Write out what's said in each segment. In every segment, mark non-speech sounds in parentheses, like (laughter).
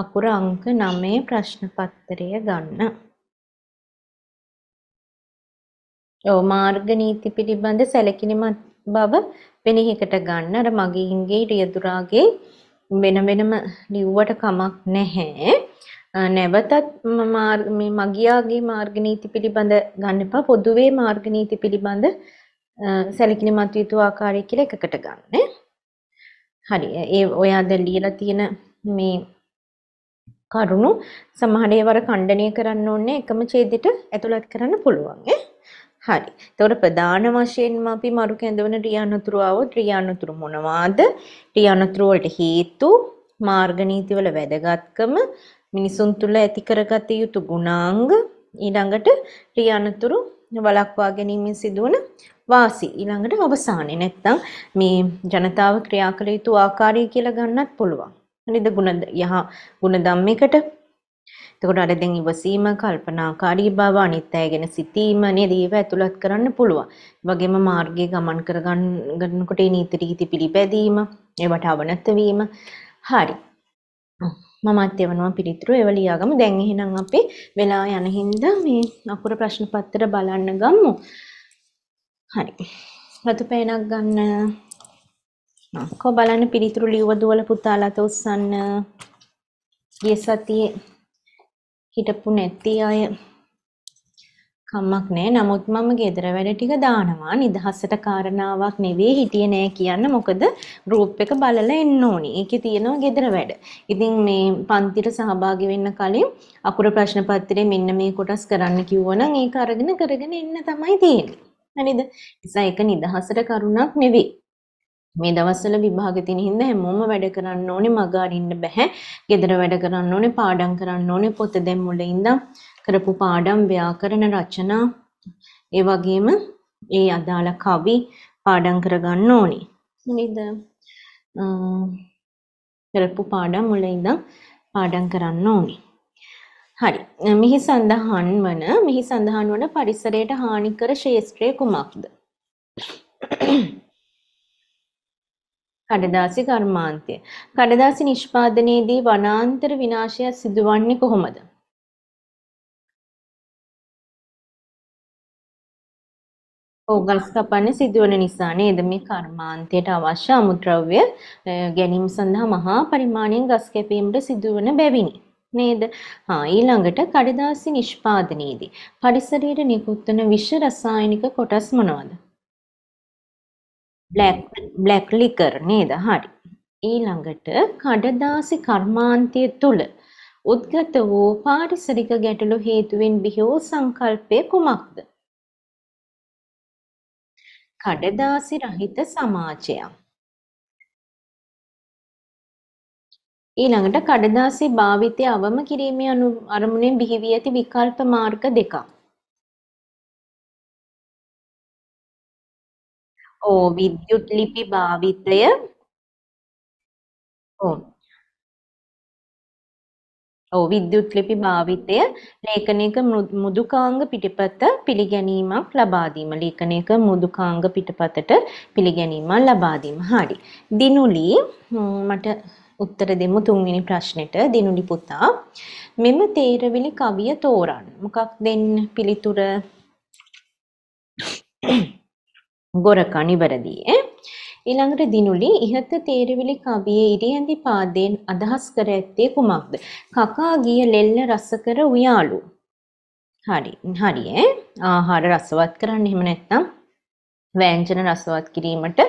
අකුර අංක 9 ප්‍රශ්න පත්‍රය ගන්න. ඔව් මාර්ග නීති පිළිබඳ සැලකිලිමත් බව වෙනෙහිකට ගන්න. අර මගීන්ගේ රියදුරාගේ වෙන වෙනම ලිව්වට කමක් නැහැ. නැවතත් මේ මගියාගේ මාර්ග නීති පිළිබඳ ගන්න එපා. පොදුවේ මාර්ග නීති පිළිබඳ සැලකිලිමත් යුතු ආකාරය කියලා එකකට ගන්න. හරි. ඒ ඔය අද ලියලා තියෙන මේ කරුණු සමහර ඒවාර ඛණ්ඩණය කරන්න ඕනේ එකම ඡේදෙට ඇතුළත් කරන්න පුළුවන් ඈ. හරි. එතකොට ප්‍රධාන වශයෙන්ම අපි මරු කැඳවන ක්‍රියානතුරු આવොත් ක්‍රියානතුරු මොනවාද? ක්‍රියානතුරු වලට හේතු, මාර්ග නීතිවල වැදගත්කම, මිනිසුන් තුළ ඇති කරගත යුතු ගුණාංග, ඊළඟට ක්‍රියානතුරු වළක්වා ගැනීමෙන් සිදුවන වාසි ඊළඟට අවසානයේ නැත්තම් මේ ජනතාව ක්‍රියා කළ යුතු ආකාරය කියලා ගන්නත් පුළුවන්. නේද ಗುಣ යහ ಗುಣ ධම්මයකට එතකොට අර දැන් ඉවසීම කල්පනාකාරී බව අනිත් අය ගැන සිතීම නේද ඒව ඇතුළත් කරන්න පුළුවන්. ඒ වගේම මාර්ගයේ ගමන් කරගන්නකොට ඒ නීති රීති පිළිපැදීම, ඒවට අවනත වීම. හරි. මමත් එවනවා පිළිතුරු ඒව ලියාගමු. දැන් එහෙනම් අපි වෙලා යන හින්දා මේ අකුර ප්‍රශ්න පත්‍රය බලන්න ගමු. හරි. රතු පෑනක් ගන්න කෝ බලන්න පිළිතුරු ලිව්ව දුවල පුතාලට උස්සන්න ගිය සතියේ හිටපු නැති අය කමක් නෑ නමුත් මම ගෙදර වැඩ ටික දානවා නිදහසට කාරණාවක් නෙවෙයි හිටියේ නෑ කියන්න මොකද ගෲප් එක බලලා එන්න ඕනි. ඒකේ තියෙනවා ගෙදර වැඩ. ඉතින් මේ පන්තිට සහභාගී වෙන්න කලින් අකුර ප්‍රශ්න පත්‍රයේ මෙන්න මේ කොටස් කරන්න කිව්වනම් ඒක අරගෙන කරගෙන එන්න තමයි තියෙන්නේ. හරිද? නිසා ඒක නිදහසට කරුණක් නෙවෙයි. මේ දවස්වල විභාග තියෙන හින්දා හැමෝම වැඩ කරන්න ඕනේ මග අරින්න බෑ. ගෙදර වැඩ කරන්න ඕනේ, පාඩම් කරන්න ඕනේ, පොත දැන් මුල ඉඳන් කරපු පාඩම්, ව්‍යාකරණ රචනා ඒ වගේම ඒ අදාළ කවි පාඩම් කරගන්න ඕනේ. නේද? කරපු පාඩම් මුල ඉඳන් පාඩම් කරන්න ඕනේ. හරි. මෙහි සඳහන් වන මෙහි සඳහන් වන පරිසරයට හානි කර ශේස්ත්‍රය කුමක්ද? කඩදාසි කර්මාන්තය. කඩදාසි නිෂ්පාදනයේදී වනාන්තර විනාශයක් සිදුවන්නේ කොහොමද? ඕගස් කපන්න සිදුවන නිසා නේද මේ කර්මාන්තයට අවශ්‍ය අමුද්‍රව්‍ය ගැනීම සඳහා මහා පරිමාණයෙන් ගස් කැපීමට සිදුවන බැවිනි. නේද? හා ඊළඟට කඩදාසි නිෂ්පාදනයේදී පරිසරයට නිකුත්වන විෂ රසායනික කොටස් මොනවාද? බ්ලැක් ලිකර් නේද හරි. ඊළඟට කඩදාසි කර්මාන්තය තුළ උද්ගත වූ පාරිසරික ගැටලු හේතුවෙන් බිහිවූ සංකල්පය කුමක්ද? කඩදාසි රහිත සමාජයක්. ඊළඟට කඩදාසි භාවිතය අවම කිරීමේ අරමුණෙන් බිහිවී ඇති විකල්ප මාර්ග දෙකක්. ඕ විද්‍යුත් ලිපි භාවිතය ඕ ඕ විද්‍යුත් ලිපි භාවිතය ලේඛනයක මෘදුකාංග පිටපත පිළිගැනීමක් ලබා දීම ලේඛනයක මෘදුකාංග පිටපතට පිළිගැනීමක් ලබා දීම හරි දිනුලි මට උත්තර දෙමු තුන්වෙනි ප්‍රශ්නෙට දිනුලි පුතා මෙම තේරවිලි කවිය තෝරන්න මොකක් දෙන්න පිළිතුර Thank you. ගොරකා නිවරදියේ ඊළඟට දිනුලි ඉහත තේරවිලි කවියේ ඉරියඳි පාදයෙන් අදහස් කර ඇත්තේ කුමක්ද? කකා ගිය ලෙල්ල රස කර උයාලු. හරි. හරි ඈ. ආහාර රසවත් කරන්න එහෙම නැත්නම් ව්‍යංජන රසවත් කිරීමට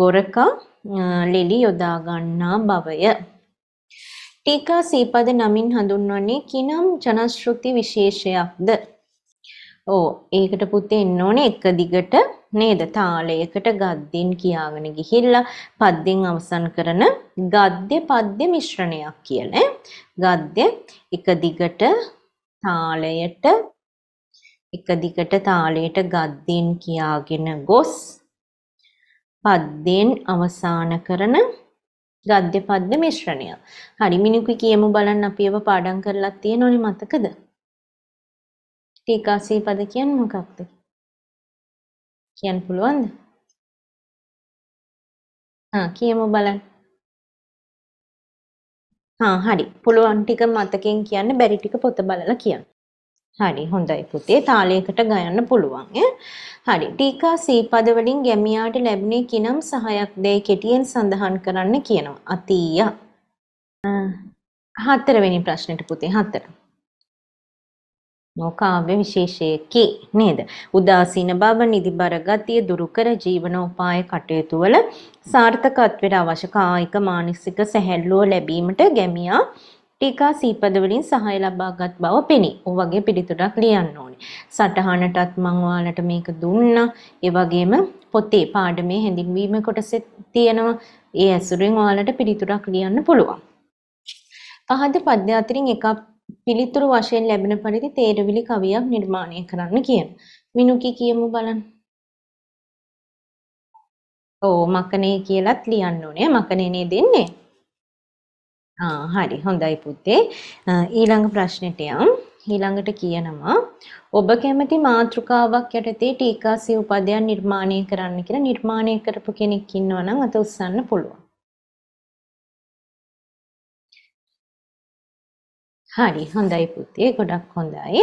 ගොරකා ලෙලි යොදා ගන්නා බවය. ටීකා සීපද නමින් හඳුන්වන්නේ කිනම් ජනශ්‍රුති විශේෂයක්ද? ඕ ඒකට පුතේ එන්න ඕනේ එක දිගට නේද? තාලයකට ගද්දින් කියාගෙන ගිහිල්ලා පද්‍යෙන් අවසන් කරන ගද්‍ය පද්‍ය මිශ්‍රණයක් කියලා. ගද්‍ය එක දිගට තාලයට එක දිගට තාලයට ගද්දින් කියාගෙන ගොස් පද්‍යෙන් අවසන් කරන ගද්‍ය පද්‍ය මිශ්‍රණය. හරි මිනිකු කියමු බලන්න අපි ඒව පාඩම් කරලා තියෙනවනේ මතකද? ටීකාසී පද කියන්නේ මොකක්ද? කියන්න පුළුවන්ද? ආ කියමු බලන්න. හා හරි. පුළුවන් ටික මතකෙන් කියන්න බැරි ටික පොත බලලා කියන්න. හරි හොඳයි පුතේ තාලයකට ගයන්න පුළුවන් ඈ. හරි. ටීකා සීපද වලින් ගැමියාට ලැබුණේ කිනම් සහයක්දයි කෙටියෙන් සඳහන් කරන්න කියනවා. අතීයා. හතරවෙනි ප්‍රශ්නෙට පුතේ හතර. නෝකාව්‍ය විශේෂයකි නේද උදාසීන බව නිදිබර ගතිය දුරු කර ජීවනෝපාය කටයුතු වල සාර්ථකත්වයට අවශ්‍ය කායික මානසික සැහැල්ලුව ලැබීමට ගැමියා ටීකා සීපද වලින් සහාය ලබාගත් බව පෙනේ. ඔය වගේ පිළිතුරක් ලියන්න ඕනේ. සටහනටත් මම ඔයාලට මේක දුන්නා. ඒ වගේම පොතේ පාඩමේ හැඳින්වීම කොටසෙත් තියෙනවා. ඒ ඇසුරෙන් ඔයාලට පිළිතුරක් ලියන්න පුළුවන්. පහත පද්‍ය අතරින් එකක් පිළිතුරු වශයෙන් ලැබෙන පරිදි තේරවිලි කවියක් නිර්මාණය කරන්න කියන. මිනුකි කියමු බලන්න. ඕ මකනේ කියලත් ලියන්න ඕනේ. මකනේනේ දෙන්නේ. ආ හරි හොඳයි පුතේ. ඊළඟ ප්‍රශ්නෙට යමු. ඊළඟට කියනවා ඔබ කැමති මාතෘකාවක් යටතේ ටීකා සිව් පදයක් නිර්මාණය කරන්න කියලා නිර්මාණය කරපු කෙනෙක් ඉන්නවා නම් අත උස්සන්න පුළුවන්. හරි හොඳයි පුතේ ගොඩක් හොඳයි.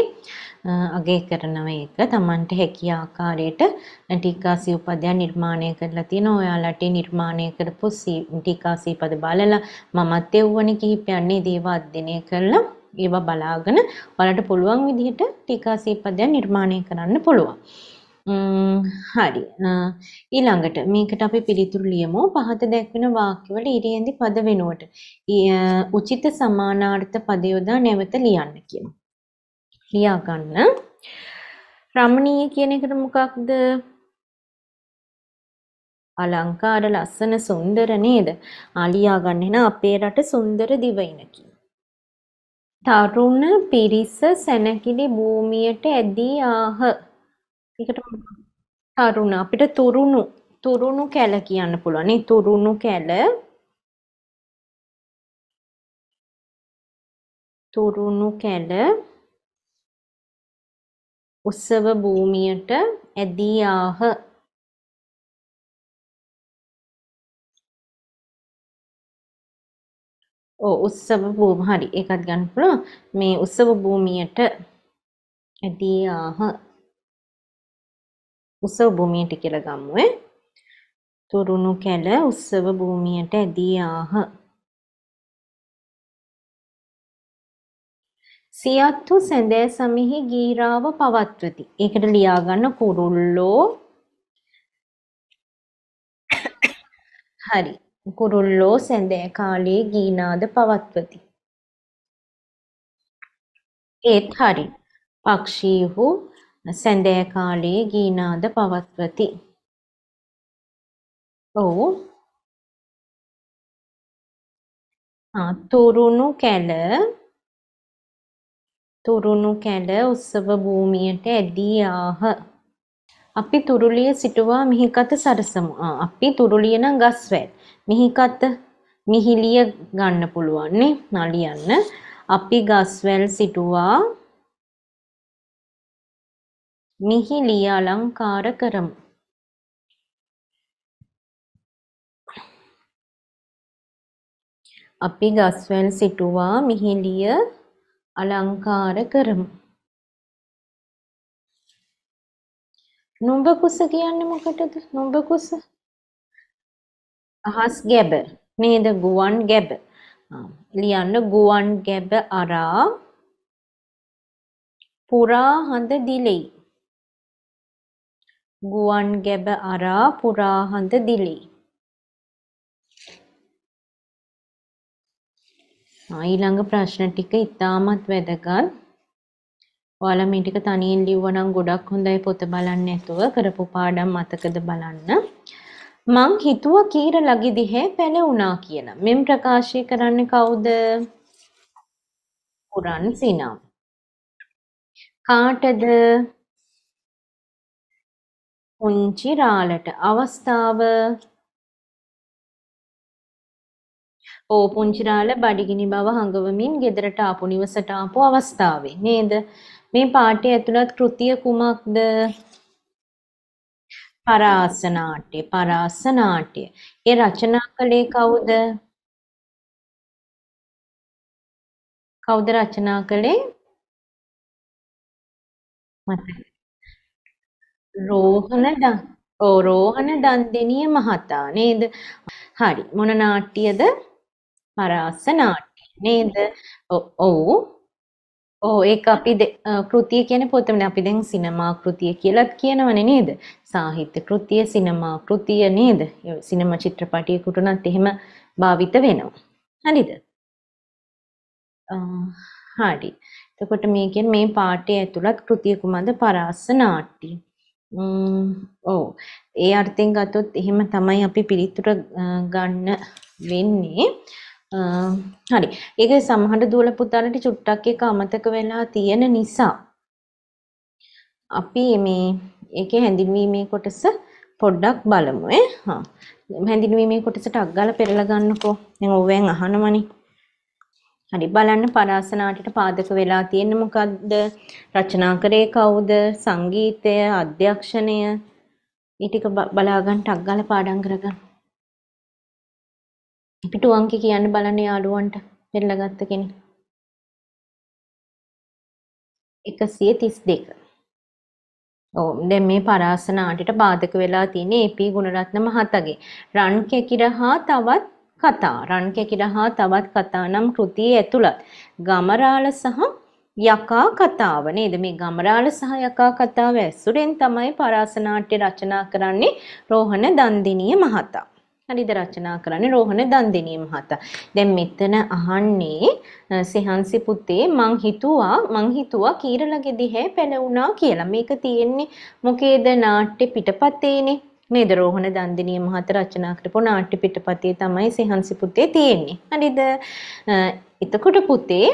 අගේ කරනව එක Tamanට හැකිය ආකාරයට ටීකාසි උපදයන් නිර්මාණය කරලා තියෙනවා. ඔයාලට නිර්මාණය කරපු ටීකාසි පද බලලා මමත් එව්වනේ කිහිපයන්නේ දේව අධ්‍යයනය කරලා ඒවා බලාගෙන ඔයාලට පුළුවන් විදිහට ටීකාසි පදයන් නිර්මාණය කරන්න පුළුවන්. හරි. ඊළඟට මේකට අපි පිළිතුරු ලියමු. පහත දැක්වෙන වාක්‍යවල ඉරියේන්දි පද වෙනුවට උචිත සමානාර්ථ පද යොදා නැවත ලියන්න කියනවා. ලියා ගන්න. රමණීය කියන එකට මොකක්ද? අලංකාර ලස්සන සුන්දර නේද? ආලියා ගන්න එන අපේ රට සුන්දර දිවයින කියන. තරුණ පිරිස සැනකිලි භූමියට ඇදී ආහ ඒකට තරුණ අපිට තුරුණු තුරුණු කැල කියන්න පුළුවන් නේ තුරුණු කැල තුරුණු කැල උත්සව භූමියට ඇදී ආහ ඕ උත්සව භූම හරි ඒකත් ගන්න පුළුවන් මේ උත්සව භූමියට ඇදී ආහ උසව භූමියට කියලා ගමු ඈ. තුරුණු කැල උත්සව භූමියට ඇදී ආහ. සියත්තු සැඳෑ සමිහි ගීරාව පවත්වති. ඒකට ලියාගන්න කුරුල්ලෝ හරි. කුරුල්ලෝ සැඳෑ කාලයේ ගීනාද පවත්වති. ඒත් හරි. පක්ෂීහු සැඳෑ කාලයේ ගීනාද පවත්වති. ඔව් තුරුණු කැල තුරුණු කැල උත්සව භූමියට ඇදී ආහ. අපි තුරුලිය සිටුවා මිහිකත සරසමු. අපි තුරුලිය නම් ගස් වැල්. මිහිකත මිහිලිය ගන්න පුළුවන් නේ නලියන්න. අපි ගස් වැල් සිටුවා මිහිලියලංකාර කරමු. අපි ගස්වැල් සිටුවා මිහිලිය අලංකාර කරමු. නුඹ කුස කියන්නේ මොකටද? නුඹ කුස. අහස් ගැබ නේද? ගුවන් ගැබ. ලියන්න ගුවන් ගැබ අරා පුරා හඳ දිලෙයි. ගුවන් ගැබ අරා පුරාහඳ දිලි. ඊළඟ ප්‍රශ්න ටික ඉතාමත් වැදගත්. ඔයාලා මේ ටික තනියෙන් ලිව්වනම් ගොඩක් හොඳයි පොත බලන්න නැතුව කරපු පාඩම් මතකද බලන්න. මං හිතුවා කීර ලගි දිහේ පැලුණා කියලා. මෙම් ප්‍රකාශය කරන්නේ කවුද? පුරන් සිනම්. කාටද? පුංචි රාලට අවස්ථාව ඕ පුංචි රාල බඩගිනි බව හඟවමින් ගෙදරට ආපු නිවසට ආපු අවස්ථාවේ නේද මේ පාඨය ඇතුළත් කෘතිය කුමක්ද පරාස නාට්‍ය පරාස නාට්‍ය ඒ රචනා කළේ කවුද කවුද රචනා කළේ මතක රෝහණ ඩන් ඕ රෝහණ ඩන්දෙනිය මහතා නේද? හරි. මොන නාට්‍යද? පරාස නාට්‍ය නේද? ඔව්. ඕ ඒක අපි කෘතිය කියන්නේ පොතමනේ අපි දැන් සිනමා කෘතිය කියලත් කියනවනේ නේද? සාහිත්‍ය කෘතිය, සිනමා කෘතිය නේද? සිනමා චිත්‍රපටයකට උනත් එහෙම භාවිත වෙනවා. හරිද? හරි. එතකොට මේකෙන් මේ පාඩේ ඇතුළත් කෘතිය කුමද පරාස නාට්‍ය. ඔව් ඒ අර්ථයෙන් ගත්තොත් එහෙම තමයි අපි පිළිතුර ගන්න වෙන්නේ. හරි. ඒක සමහර දුවල පුතාලට චුට්ටක් එක අමතක වෙලා තියෙන නිසා අපි මේ ඒකේ හැඳින්වීමේ කොටස පොඩ්ඩක් බලමු ඈ. හා. හැඳින්වීමේ කොටසට අග්ගල පෙරලා ගන්නකෝ. දැන් ඕවෙන් අහනවනේ. හරි බලන්න පරාසනාටට පාදක වෙලා තියෙන මොකක්ද රචනා කරේ කවුද සංගීතය අධ්‍යක්ෂණය ඊටික බලාගන්න ටක් ගාලා පාඩම් කරගන්න අපිට වංකි කියන්න බලන්න යාළුවන්ට පෙරලගත්ත කෙනෙක් 132 ඔව් දැන් මේ පරාසනාටට පාදක වෙලා තියෙන AP ගුණරත්න මහතාගේ රන් කෙකිර හා තවත් කතා රන් කෙකිර හා තවත් කතා නම් කෘතියේ ඇතුළත් ගමරාල සහ යකා කතාව නේද මේ ගමරාල සහ යකා කතාව ඇසුරෙන් තමයි පරාස නාට්‍ය රචනා කරන්නේ රෝහණ දන්දිනිය මහතා. හරිද රචනා කරන්නේ රෝහණ දන්දෙනිය මහතා. දැන් මෙතන අහන්නේ සිහන්සි පුතේ මං හිතුවා මං හිතුවා කීරලගේ දිහේ පැන වුණා කියලා. මේක තියෙන්නේ මොකේද නාට්‍ය පිටපතේනේ. නේද රෝහණ දන්දිනිය මහත රචනා කරපු නාට්‍ය පිටපතේ තමයි සිහන්සි පුතේ තියෙන්නේ. හරිද? එතකොට පුතේ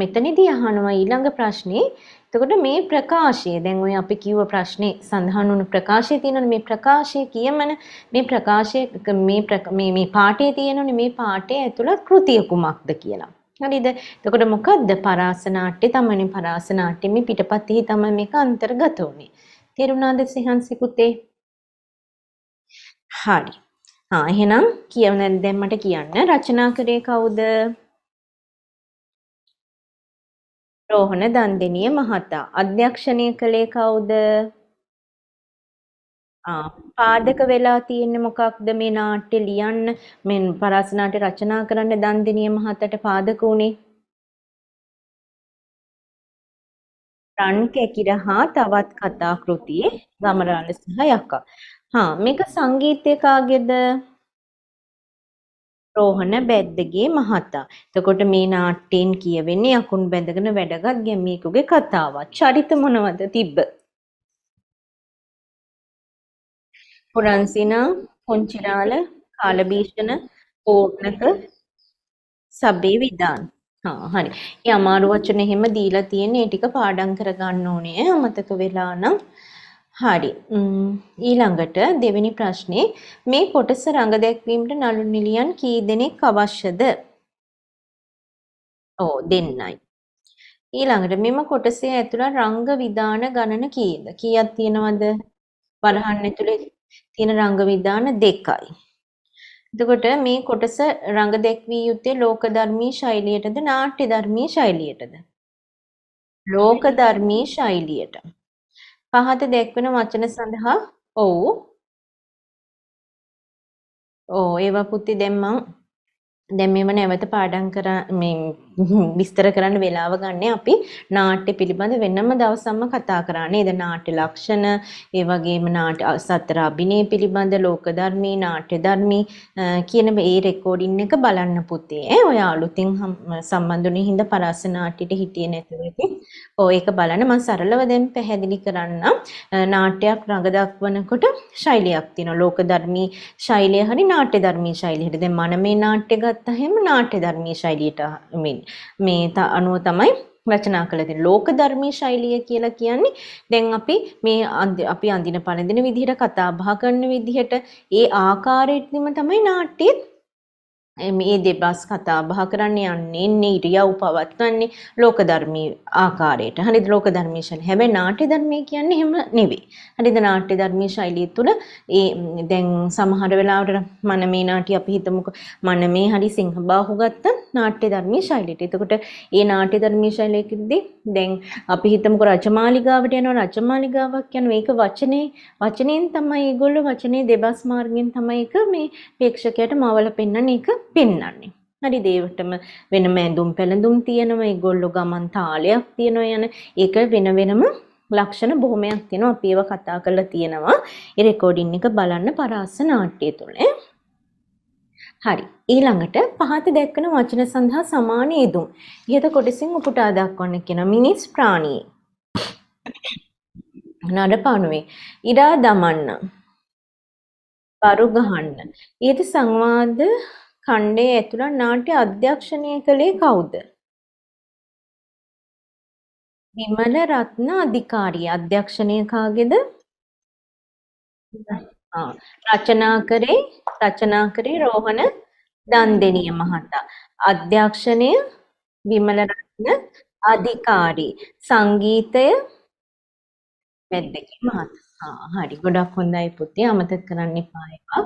මෙතනදී අහනවා ඊළඟ ප්‍රශ්නේ. එතකොට මේ ප්‍රකාශය දැන් ඔය අපි කිව්ව ප්‍රශ්නේ සඳහන් වුණු ප්‍රකාශය තියෙනවනේ මේ ප්‍රකාශය කියමන මේ ප්‍රකාශය මේ මේ මේ පාඩේ තියෙනවනේ මේ පාඩේ ඇතුළත් කෘතිය කුමක්ද කියලා. හරිද? එතකොට මොකද්ද පරාසනාට්‍ය තමනේ පරාසනාට්‍ය මේ පිටපතෙහි තමයි මේක අන්තර්ගත වුනේ. තේරුණාද සිහන්සි පුතේ? හරි. ආ එහෙනම් කියවන දැන් මට කියන්න රචනා කරේ කවුද? රෝහණ දන්දෙනිය මහතා. අධ්‍යක්ෂණය කළේ කවුද? පාදක වෙලා තියෙන්නේ මොකක්ද මේ නාට්‍ය ලියන්න මෙන් පරාස නාට්‍ය රචනා කරන්න දන්දිනිය මහත්තට පාදක උනේ රන් කැකිර හා තවත් කතා කෘතියේ ගමරාල සහ යකා හා මේක සංගීතයකාගේද රෝහණ බැද්දගේ මහතා. එතකොට මේ නාට්‍යයෙන් කියවෙන්නේ අකුන් බැඳගෙන වැඩගත් ගැමියෙකුගේ කතාවක්. චරිත මොනවද තිබ්බ? පුරන්සිනා, කොංචිරාල, කාලභීෂණ, කෝට්නක, සබ්බේ විදාන්. හා හරි. ඒ අමාරු වචන එහෙම දීලා තියෙන ඒ ටික පාඩම් කරගන්න ඕනේ. අමතක වෙලා නම් හරි. ඊළඟට දෙවෙනි ප්‍රශ්නේ මේ කොටස රඟ දැක්වීමට නළු නිලියන් කී දෙනෙක් අවශ්‍යද? ඔව් දෙන්නයි. ඊළඟට මෙම කොටසේ ඇතුළත් රංග විධාන ගණන කීයද? කීයක් තියෙනවද? වරහන් ඇතුලේ තියෙන රංග විධාන දෙකයි. එතකොට මේ කොටස රඟ දැක්විය යුත්තේ ලෝක ධර්මී ශෛලියටද නාට්‍ය ධර්මී ශෛලියටද? ලෝක ධර්මී ශෛලියට. පහත දැක්වෙන වචන සඳහා ඔව් ඕ ඒවා පුති දැන් මං දැන් මේව නැවත පාඩම් කර මේ (laughs) විස්තර කරන්න වෙලාව ගන්න අපි නාට්‍ය පිළිබඳ වෙනම දවසක්ම කතා කරා නේද නාට්‍ය ලක්ෂණ ඒ වගේම නාට්‍ය සතර අභිනය පිළිබඳ ලෝක ධර්මී නාට්‍ය ධර්මී කියන මේ රෙකෝඩින් එක බලන්න පුතේ ඈ ඔය අලුතින් සම්බන්ධුනේ හින්දා පරාස නාට්‍යෙට හිටියේ නැතුව ඉතින් ඔය එක බලන්න මම සරලව දැන් පැහැදිලි කරන්න නාට්‍යයක් රඟ දක්වනකොට ශෛලියක් තියෙනවා ලෝක ධර්මී ශෛලිය හරි නාට්‍ය ධර්මී ශෛලිය හරි දැන් මනමේ නාට්‍ය ගත්තා හැම නාට්‍ය ධර්මී ශෛලියට මේ අනුව තමයි රචනා කළ තියෙන ලෝක ධර්මී ශෛලිය කියලා කියන්නේ දැන් අපි මේ අපි අඳින පළඳින විදිහට කතා බහ කරන විදිහට ඒ ආකාරයෙන්ම තමයි නාට්‍යෙත් මේ දෙබස් කතා බහ කරන්න යන්නේ ඉන්නේ ඉරියව් පවත්වන්නේ ලෝක ධර්මී ආකාරයට. හරිද ලෝක ධර්මීෂන්. හැබැයි නාට්‍ය ධර්මයේ කියන්නේ එහෙම නෙවෙයි. හරිද නාට්‍ය ධර්මී ශෛලිය තුල ඒ දැන් සමහර වෙලාවට මන මේ නාටි අපි හිතමුකෝ මන මේ හරි සිංහබාහු ගත්ත නාට්‍ය ධර්මී ශෛලියට. එතකොට ඒ නාට්‍ය ධර්මී ශෛලියකදී දැන් අපි හිතමුකෝ රචමාලිගාවට යනවා රචමාලිගාවක් යනවා ඒක වචනේ වචනෙන් තමයි ඒගොල්ලෝ වචනේ දෙබස් මාර්ගෙන් තමයි ඒක මේ ප්‍රේක්ෂකයට මවල පෙන්වන්නේ ඒක පෙන්වන්නේ. හරි දේවටම වෙනම ඇඳුම් පැළඳුම් තියෙනවා ඒගොල්ලෝ ගමන් තාලයක් තියෙනවා යන ඒක වෙන වෙනම ලක්ෂණ බොහොමයක් තියෙනවා අපි ඒවා කතා කරලා තියෙනවා ඒ රෙකෝඩින් එක බලන්න පරාස නාට්‍යය තුල හරි ඊළඟට පහත දැක්වෙන වචන සඳහා සමාන ඊදුම් ඉහත කොටසින් උපුටා දක්වන්න කියන මිනිස් ප්‍රාණී නඩපණුවේ ඉඩා දමන්න බරු ගහන්න ඊට සංවාද ඛණ්ඩයේ ඇතුළත් නාට්‍ය අධ්‍යක්ෂණය කළේ කවුද? විමල රත්න අධිකාරී අධ්‍යක්ෂණය කාගේද? රචනා කරේ රචනා කරේ රෝහණ දන්දෙනිය මහතා. අධ්‍යක්ෂණය විමල රත්න අධිකාරී. සංගීතය වැද්දකේ මහතා. හරි ගොඩක් හොඳයි පුතේ අමතක කරන්න එපා ඒවා.